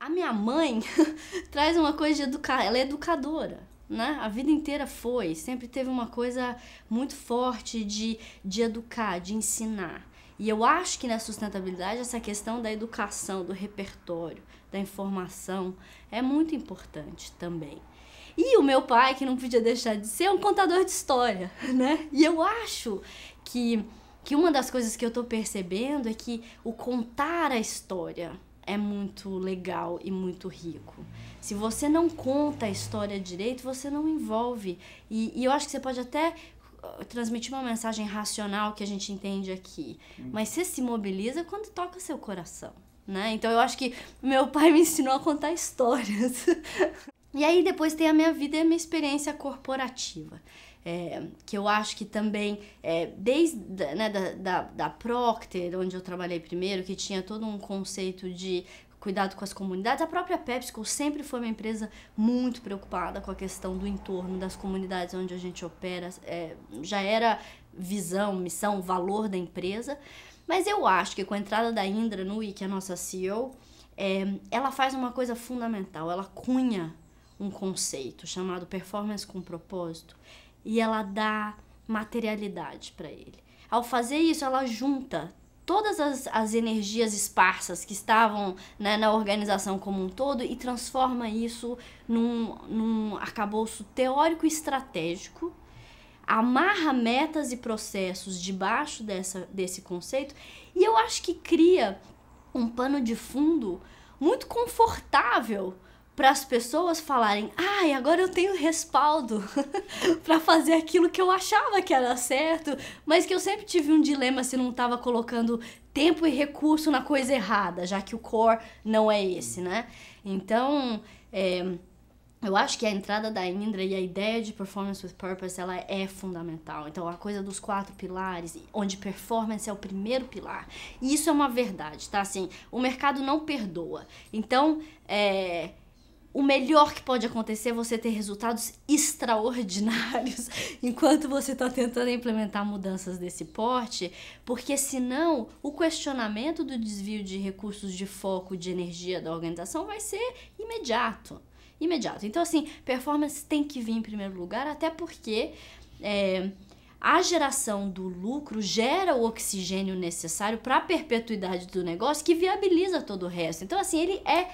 A minha mãe traz uma coisa de educar, ela é educadora. Né? A vida inteira foi, sempre teve uma coisa muito forte de, de educar, de ensinar. E eu acho que na sustentabilidade essa questão da educação, do repertório, da informação é muito importante também. E o meu pai, que não podia deixar de ser, é um contador de história, né? E eu acho que, que uma das coisas que eu tô percebendo é que o contar a história é muito legal e muito rico. Se você não conta a história direito, você não envolve. E, e eu acho que você pode até uh, transmitir uma mensagem racional que a gente entende aqui. Hum. Mas você se mobiliza quando toca seu coração. Né? Então eu acho que meu pai me ensinou a contar histórias. e aí depois tem a minha vida e a minha experiência corporativa é, que eu acho que também, é, desde né, da, da, da Procter, onde eu trabalhei primeiro, que tinha todo um conceito de cuidado com as comunidades. A própria PepsiCo sempre foi uma empresa muito preocupada com a questão do entorno das comunidades onde a gente opera. É, já era visão, missão, valor da empresa. Mas eu acho que com a entrada da Indra no que é a nossa CEO, é, ela faz uma coisa fundamental. Ela cunha um conceito chamado performance com propósito e ela dá materialidade para ele. Ao fazer isso, ela junta todas as, as energias esparsas que estavam né, na organização como um todo e transforma isso num, num arcabouço teórico e estratégico, amarra metas e processos debaixo dessa, desse conceito e eu acho que cria um pano de fundo muito confortável para as pessoas falarem: "Ai, agora eu tenho respaldo para fazer aquilo que eu achava que era certo, mas que eu sempre tive um dilema se não estava colocando tempo e recurso na coisa errada, já que o core não é esse, né? Então, é, eu acho que a entrada da Indra e a ideia de performance with purpose ela é fundamental. Então a coisa dos quatro pilares, onde performance é o primeiro pilar, e isso é uma verdade, tá? Assim, o mercado não perdoa. Então, é, o melhor que pode acontecer é você ter resultados extraordinários enquanto você está tentando implementar mudanças desse porte, porque senão o questionamento do desvio de recursos de foco de energia da organização vai ser imediato. Imediato. Então, assim, performance tem que vir em primeiro lugar, até porque. É, a geração do lucro gera o oxigênio necessário para a perpetuidade do negócio que viabiliza todo o resto. Então, assim, ele é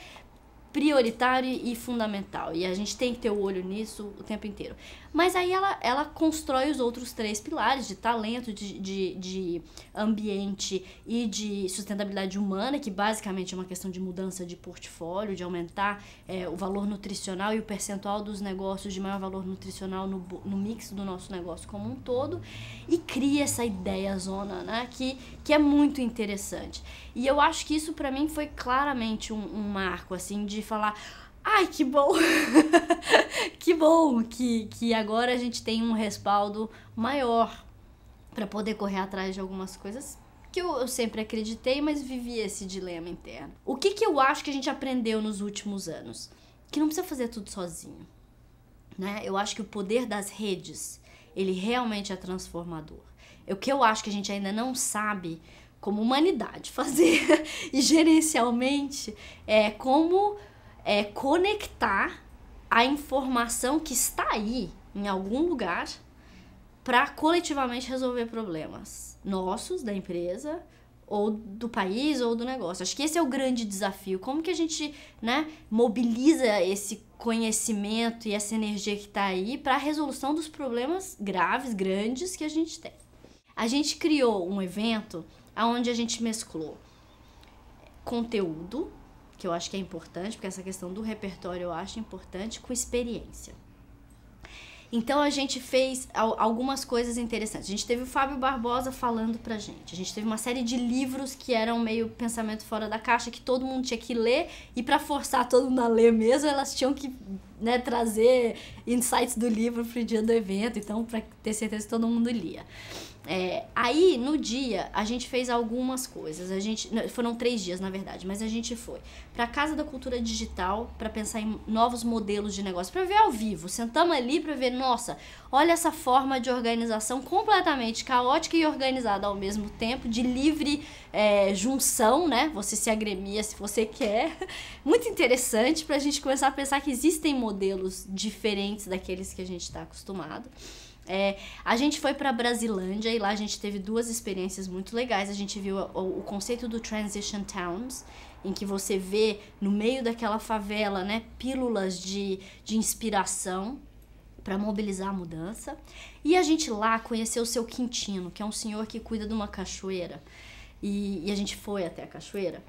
prioritário e fundamental. E a gente tem que ter o olho nisso o tempo inteiro. Mas aí ela, ela constrói os outros três pilares de talento, de, de, de ambiente e de sustentabilidade humana, que basicamente é uma questão de mudança de portfólio, de aumentar é, o valor nutricional e o percentual dos negócios de maior valor nutricional no, no mix do nosso negócio como um todo. E cria essa ideia zona, né? Que, que é muito interessante. E eu acho que isso para mim foi claramente um, um marco, assim, de falar Ai, que bom! que bom que, que agora a gente tem um respaldo maior para poder correr atrás de algumas coisas que eu, eu, sempre acreditei, mas vivi esse dilema interno. O que, que eu acho que a gente aprendeu nos últimos anos? Que não precisa fazer tudo sozinho. Né? Eu acho que o poder das redes, ele realmente é transformador. É o que eu acho que a gente ainda não sabe como humanidade fazer e gerencialmente é como é, conectar a informação que está aí em algum lugar para coletivamente resolver problemas nossos, da empresa, ou do país, ou do negócio. Acho que esse é o grande desafio. Como que a gente né, mobiliza esse conhecimento e essa energia que está aí para a resolução dos problemas graves, grandes que a gente tem? A gente criou um evento onde a gente mesclou conteúdo que eu acho que é importante, porque essa questão do repertório eu acho importante, com experiência. Então a gente fez algumas coisas interessantes. A gente teve o Fábio Barbosa falando pra gente. A gente teve uma série de livros que eram meio pensamento fora da caixa, que todo mundo tinha que ler, e para forçar todo mundo a ler mesmo, elas tinham que né, trazer insights do livro pro dia do evento, então para ter certeza que todo mundo lia. É, aí, no dia, a gente fez algumas coisas. A gente não, foram três dias, na verdade, mas a gente foi para a Casa da Cultura Digital para pensar em novos modelos de negócio, para ver ao vivo. Sentamos ali para ver, nossa, olha essa forma de organização completamente caótica e organizada ao mesmo tempo, de livre é, junção, né? Você se agremia se você quer. Muito interessante para a gente começar a pensar que existem modelos diferentes daqueles que a gente está acostumado. É, a gente foi para Brasilândia e lá a gente teve duas experiências muito legais. A gente viu o, o, conceito do Transition Towns, em que você vê no meio daquela favela, né, pílulas de, de inspiração para mobilizar a mudança. E a gente lá conheceu o seu Quintino, que é um senhor que cuida de uma cachoeira. E, e a gente foi até a cachoeira.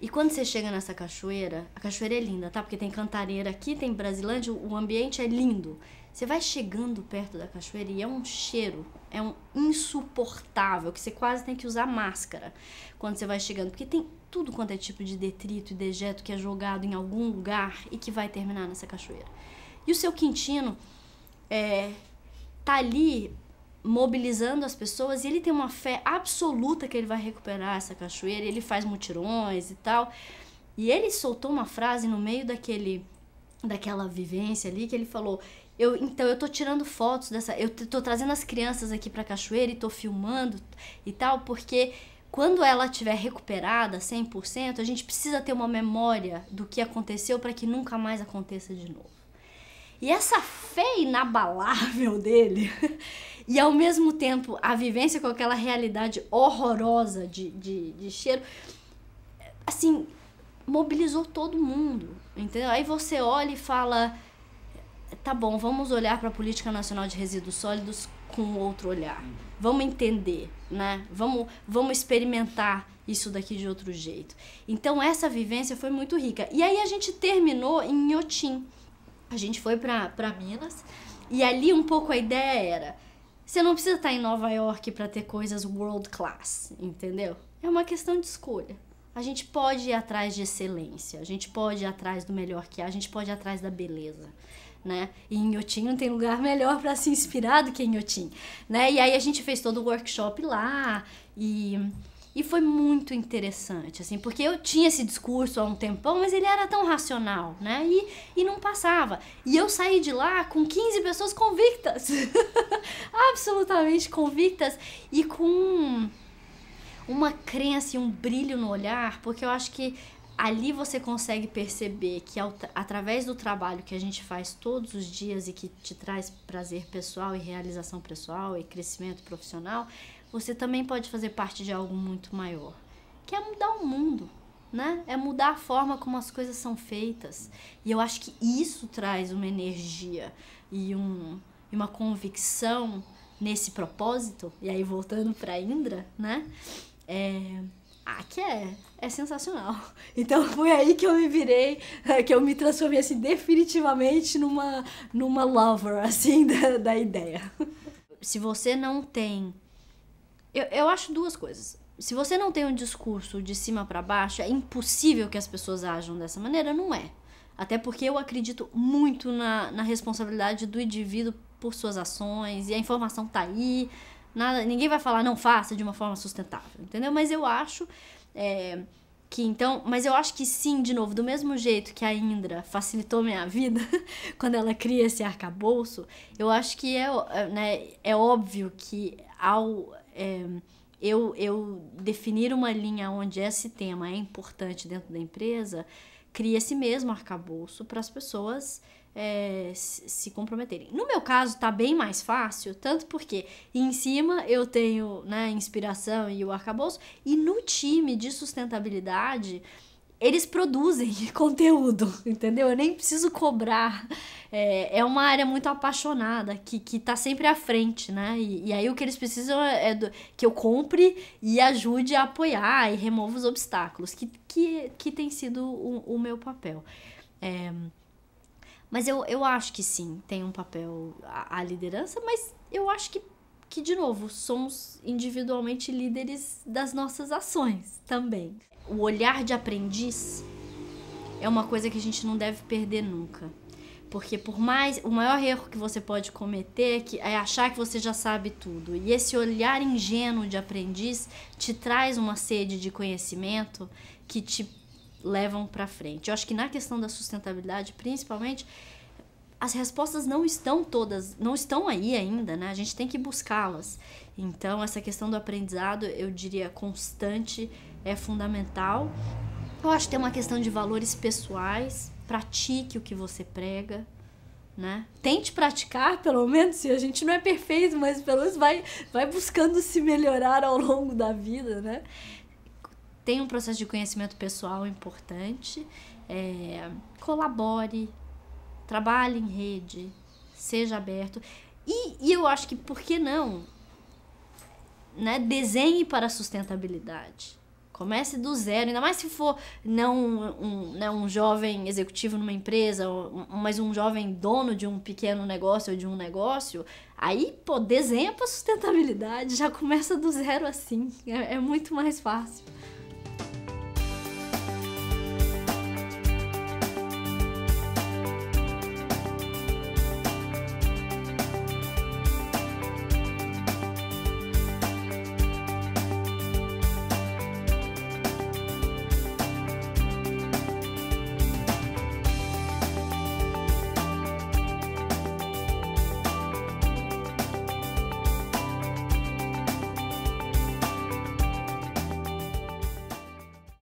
E quando você chega nessa cachoeira, a cachoeira é linda, tá? Porque tem Cantareira aqui, tem Brasilândia, o ambiente é lindo. Você vai chegando perto da cachoeira e é um cheiro, é um insuportável, que você quase tem que usar máscara quando você vai chegando, porque tem tudo quanto é tipo de detrito e dejeto que é jogado em algum lugar e que vai terminar nessa cachoeira. E o seu quintino é, tá ali mobilizando as pessoas e ele tem uma fé absoluta que ele vai recuperar essa cachoeira, ele faz mutirões e tal. E ele soltou uma frase no meio daquele daquela vivência ali que ele falou: eu, então eu tô tirando fotos dessa, eu tô trazendo as crianças aqui para cachoeira e tô filmando e tal, porque quando ela tiver recuperada 100%, a gente precisa ter uma memória do que aconteceu para que nunca mais aconteça de novo. E essa fé inabalável dele E ao mesmo tempo, a vivência com aquela realidade horrorosa de, de, de cheiro, assim, mobilizou todo mundo, entendeu? Aí você olha e fala: tá bom, vamos olhar para a política nacional de resíduos sólidos com outro olhar. Vamos entender, né? Vamos, vamos experimentar isso daqui de outro jeito. Então essa vivência foi muito rica. E aí a gente terminou em Inhotim. A gente foi para Minas e ali um pouco a ideia era você não precisa estar tá em Nova York para ter coisas world class, entendeu? É uma questão de escolha. A gente pode ir atrás de excelência, a gente pode ir atrás do melhor que há, a gente pode ir atrás da beleza. Né? E em Inhotim não tem lugar melhor para se inspirar do que em Inhotim, né? E aí a gente fez todo o workshop lá e e foi muito interessante, assim, porque eu tinha esse discurso há um tempão, mas ele era tão racional, né? E, e não passava. E eu saí de lá com 15 pessoas convictas. Absolutamente convictas e com uma crença e um brilho no olhar, porque eu acho que ali você consegue perceber que através do trabalho que a gente faz todos os dias e que te traz prazer pessoal e realização pessoal e crescimento profissional, você também pode fazer parte de algo muito maior, que é mudar o mundo, né? É mudar a forma como as coisas são feitas. E eu acho que isso traz uma energia e um, uma convicção nesse propósito. E aí voltando para Indra, né? É, ah, que é, é sensacional. Então foi aí que eu me virei, que eu me transformei assim definitivamente numa, numa lover assim da, da ideia. Se você não tem eu, eu acho duas coisas. Se você não tem um discurso de cima para baixo, é impossível que as pessoas ajam dessa maneira, não é. Até porque eu acredito muito na, na responsabilidade do indivíduo por suas ações e a informação tá aí. Nada, ninguém vai falar não faça de uma forma sustentável, entendeu? Mas eu acho é, que então, mas eu acho que sim, de novo, do mesmo jeito que a Indra facilitou minha vida quando ela cria esse arcabouço, eu acho que é, né, é óbvio que ao é, eu, eu definir uma linha onde esse tema é importante dentro da empresa, cria esse mesmo arcabouço para as pessoas é, se comprometerem. No meu caso, tá bem mais fácil, tanto porque em cima eu tenho né, inspiração e o arcabouço, e no time de sustentabilidade eles produzem conteúdo, entendeu? Eu nem preciso cobrar. É, é uma área muito apaixonada, que, que tá sempre à frente, né? E, e aí o que eles precisam é, é do, que eu compre e ajude a apoiar e remova os obstáculos, que, que, que tem sido o, o meu papel. É, mas eu, eu acho que sim, tem um papel a, a liderança, mas eu acho que que, de novo, somos individualmente líderes das nossas ações também o olhar de aprendiz é uma coisa que a gente não deve perder nunca. Porque por mais o maior erro que você pode cometer é, é achar que você já sabe tudo. E esse olhar ingênuo de aprendiz te traz uma sede de conhecimento que te levam para frente. Eu acho que na questão da sustentabilidade, principalmente, as respostas não estão todas, não estão aí ainda, né? A gente tem que buscá-las. Então, essa questão do aprendizado, eu diria constante, é fundamental. Eu acho que tem uma questão de valores pessoais, pratique o que você prega, né? Tente praticar, pelo menos, se a gente não é perfeito, mas pelo menos vai, vai buscando se melhorar ao longo da vida, né? Tem um processo de conhecimento pessoal importante, é, colabore, trabalhe em rede, seja aberto. E, e eu acho que, por que não, né, desenhe para a sustentabilidade. Comece do zero, ainda mais se for não um, né, um jovem executivo numa empresa, mas um jovem dono de um pequeno negócio ou de um negócio. Aí, pô, desenha para sustentabilidade, já começa do zero assim. É, é muito mais fácil.